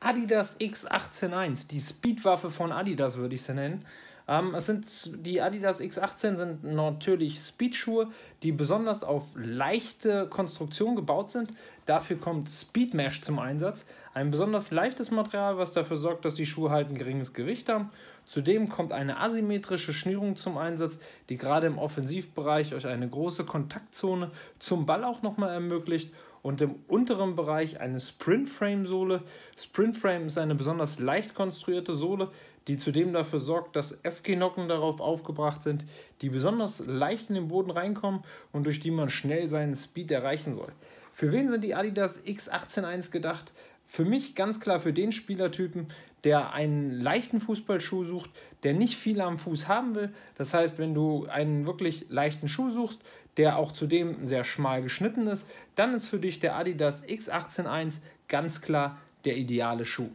Adidas X181, die Speedwaffe von Adidas würde ich sie nennen. Ähm, es sind die Adidas X18 sind natürlich Speedschuhe, die besonders auf leichte Konstruktion gebaut sind. Dafür kommt Speedmesh zum Einsatz, ein besonders leichtes Material, was dafür sorgt, dass die Schuhe halt ein geringes Gewicht haben. Zudem kommt eine asymmetrische Schnürung zum Einsatz, die gerade im Offensivbereich euch eine große Kontaktzone zum Ball auch nochmal ermöglicht und im unteren Bereich eine Sprint-Frame-Sohle. Sprint-Frame ist eine besonders leicht konstruierte Sohle, die zudem dafür sorgt, dass FG-Nocken darauf aufgebracht sind, die besonders leicht in den Boden reinkommen und durch die man schnell seinen Speed erreichen soll. Für wen sind die Adidas X181 gedacht? für mich ganz klar für den Spielertypen, der einen leichten Fußballschuh sucht, der nicht viel am Fuß haben will. Das heißt, wenn du einen wirklich leichten Schuh suchst, der auch zudem sehr schmal geschnitten ist, dann ist für dich der Adidas X181 ganz klar der ideale Schuh.